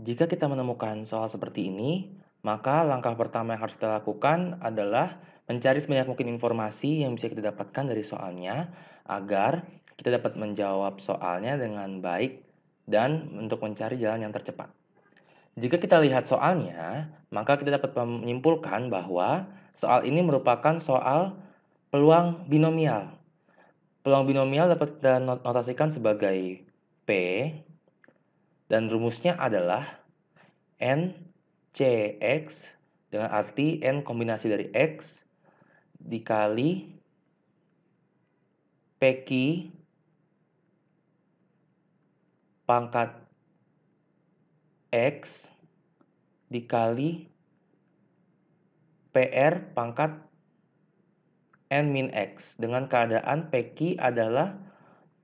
Jika kita menemukan soal seperti ini, maka langkah pertama yang harus kita lakukan adalah mencari sebanyak mungkin informasi yang bisa kita dapatkan dari soalnya agar kita dapat menjawab soalnya dengan baik dan untuk mencari jalan yang tercepat. Jika kita lihat soalnya, maka kita dapat menyimpulkan bahwa soal ini merupakan soal peluang binomial. Peluang binomial dapat kita notasikan sebagai P dan rumusnya adalah NCX dengan arti N kombinasi dari X dikali PQ pangkat X dikali PR pangkat N min X dengan keadaan PQ adalah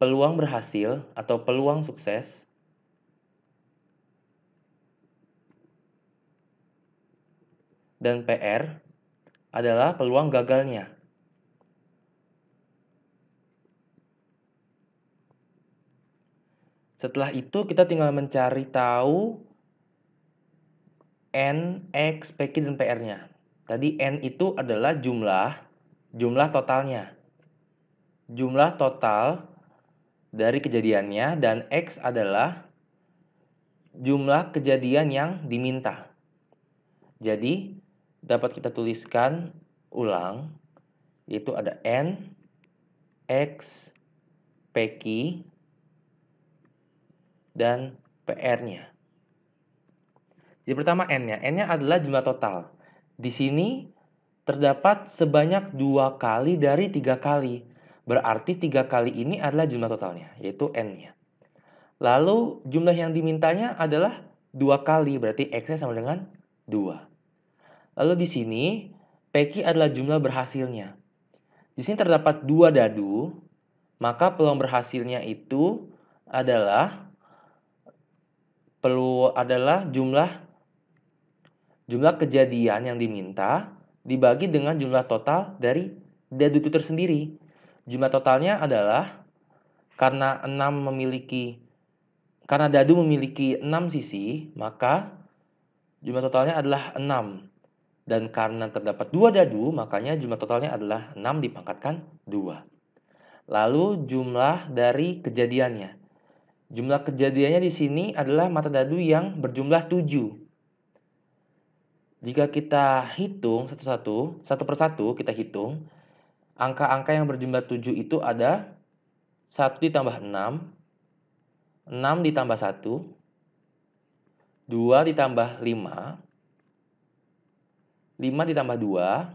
peluang berhasil atau peluang sukses dan PR adalah peluang gagalnya. Setelah itu kita tinggal mencari tahu N, X, PQ, dan PR-nya. Tadi N itu adalah jumlah, jumlah totalnya. Jumlah total dari kejadiannya dan X adalah jumlah kejadian yang diminta. Jadi dapat kita tuliskan ulang yaitu ada n x p k, dan PR-nya. Jadi pertama N-nya. N-nya adalah jumlah total. Di sini terdapat sebanyak dua kali dari tiga kali. Berarti tiga kali ini adalah jumlah totalnya, yaitu N-nya. Lalu jumlah yang dimintanya adalah dua kali, berarti X-nya sama dengan dua. Lalu di sini, PQ adalah jumlah berhasilnya. Di sini terdapat dua dadu, maka peluang berhasilnya itu adalah perlu adalah jumlah jumlah kejadian yang diminta dibagi dengan jumlah total dari dadu itu tersendiri. Jumlah totalnya adalah karena 6 memiliki karena dadu memiliki 6 sisi, maka jumlah totalnya adalah 6. Dan karena terdapat dua dadu, makanya jumlah totalnya adalah 6 dipangkatkan 2. Lalu jumlah dari kejadiannya. Jumlah kejadiannya di sini adalah mata dadu yang berjumlah 7. Jika kita hitung satu-satu, satu persatu kita hitung, angka-angka yang berjumlah 7 itu ada 1 ditambah 6, 6 ditambah 1, 2 ditambah 5, 5 ditambah 2,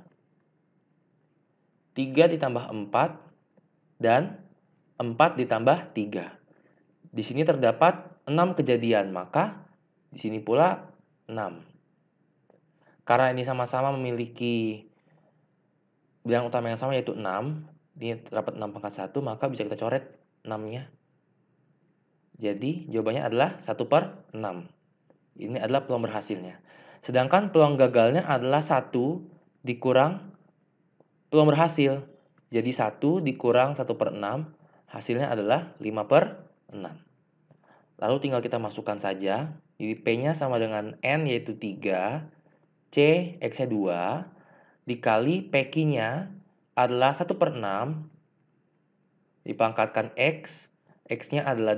3 ditambah 4, dan 4 ditambah 3. Di sini terdapat 6 kejadian, maka di sini pula 6. Karena ini sama-sama memiliki bilangan utama yang sama yaitu 6, ini terdapat 6 pangkat 1, maka bisa kita coret 6-nya. Jadi jawabannya adalah 1 per 6. Ini adalah peluang berhasilnya. Sedangkan peluang gagalnya adalah satu dikurang peluang berhasil. Jadi satu dikurang 1 per 6 hasilnya adalah 5 per 6. Lalu tinggal kita masukkan saja. Jadi P-nya sama dengan N yaitu 3. C x 2. Dikali PQ-nya adalah 1 per 6. Dipangkatkan X. X-nya adalah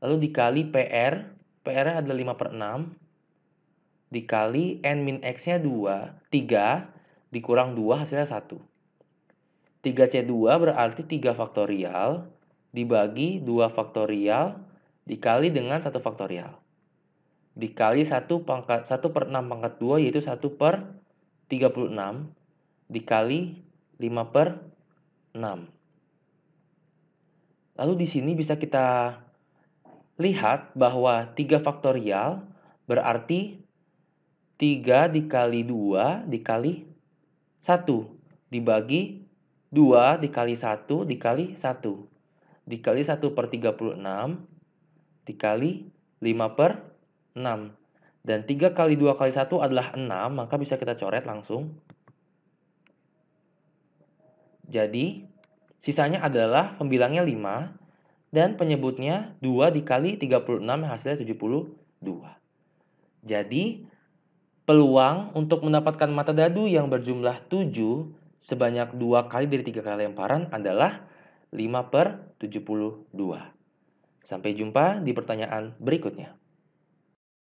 2. Lalu dikali PR. PR-nya adalah 5 per 6 dikali n min x-nya 2, 3 dikurang 2 hasilnya 1. 3C2 berarti 3 faktorial dibagi 2 faktorial dikali dengan 1 faktorial. Dikali 1 pangkat 1 per 6 pangkat 2 yaitu 1 per 36 dikali 5 per 6. Lalu di sini bisa kita lihat bahwa 3 faktorial berarti 3 dikali 2 dikali 1 dibagi 2 dikali 1 dikali 1 dikali 1 per 36 dikali 5 per 6 dan 3 kali 2 kali 1 adalah 6 maka bisa kita coret langsung jadi sisanya adalah pembilangnya 5 dan penyebutnya 2 dikali 36 hasilnya 72 jadi peluang untuk mendapatkan mata dadu yang berjumlah 7 sebanyak dua kali dari tiga kali lemparan adalah 5 per 72. Sampai jumpa di pertanyaan berikutnya.